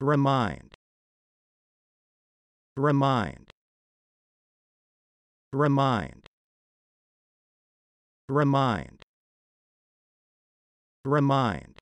remind remind remind remind remind